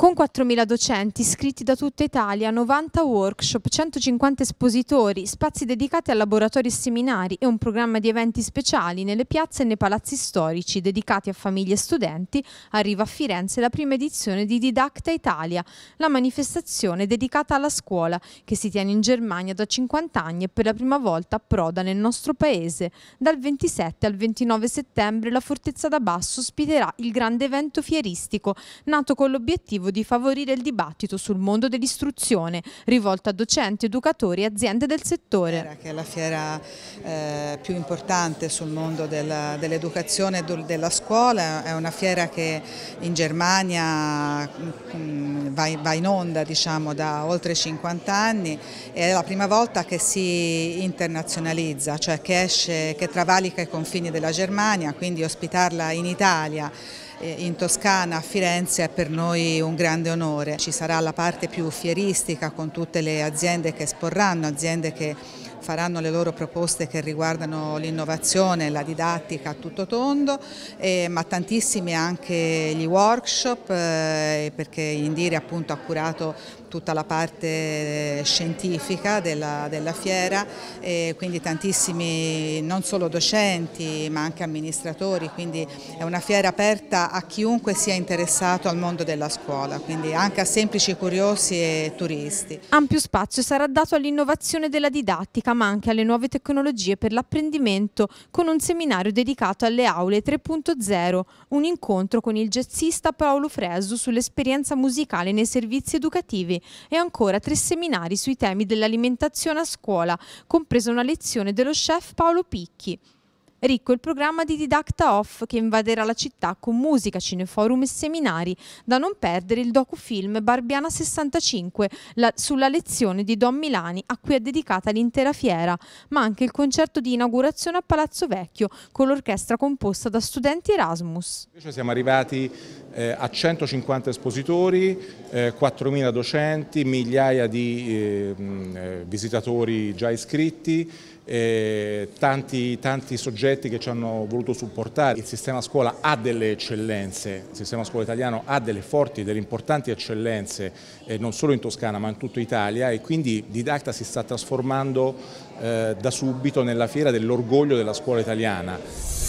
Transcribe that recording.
con 4.000 docenti iscritti da tutta Italia, 90 workshop, 150 espositori, spazi dedicati a laboratori e seminari e un programma di eventi speciali nelle piazze e nei palazzi storici dedicati a famiglie e studenti, arriva a Firenze la prima edizione di Didacta Italia, la manifestazione dedicata alla scuola che si tiene in Germania da 50 anni e per la prima volta approda nel nostro paese. Dal 27 al 29 settembre la Fortezza da Basso ospiterà il grande evento fieristico nato con l'obiettivo l'obiettivo di favorire il dibattito sul mondo dell'istruzione, rivolto a docenti, educatori e aziende del settore. Che è la fiera eh, più importante sul mondo dell'educazione dell e della scuola, è una fiera che in Germania mh, mm, va, in, va in onda diciamo, da oltre 50 anni è la prima volta che si internazionalizza, cioè che, esce, che travalica i confini della Germania, quindi ospitarla in Italia in Toscana, a Firenze, è per noi un grande onore. Ci sarà la parte più fieristica con tutte le aziende che esporranno, aziende che faranno le loro proposte che riguardano l'innovazione, la didattica a tutto tondo, eh, ma tantissimi anche gli workshop, eh, perché Indire appunto ha curato tutta la parte scientifica della, della fiera, eh, quindi tantissimi non solo docenti ma anche amministratori, quindi è una fiera aperta a chiunque sia interessato al mondo della scuola, quindi anche a semplici curiosi e turisti. Ampio spazio sarà dato all'innovazione della didattica ricerca ma anche alle nuove tecnologie per l'apprendimento con un seminario dedicato alle aule 3.0, un incontro con il jazzista Paolo Fresu sull'esperienza musicale nei servizi educativi e ancora tre seminari sui temi dell'alimentazione a scuola, compresa una lezione dello chef Paolo Picchi ricco il programma di Didacta Off che invaderà la città con musica, cineforum e seminari, da non perdere il docufilm Barbiana 65 la, sulla lezione di Don Milani a cui è dedicata l'intera fiera, ma anche il concerto di inaugurazione a Palazzo Vecchio con l'orchestra composta da studenti Erasmus. Invece siamo arrivati eh, a 150 espositori, eh, 4.000 docenti, migliaia di ehm, eh, visitatori già iscritti, eh, tanti, tanti, soggetti che ci hanno voluto supportare. Il sistema scuola ha delle eccellenze, il sistema scuola italiano ha delle forti, delle importanti eccellenze, eh, non solo in Toscana ma in tutta Italia e quindi Didacta si sta trasformando eh, da subito nella fiera dell'orgoglio della scuola italiana.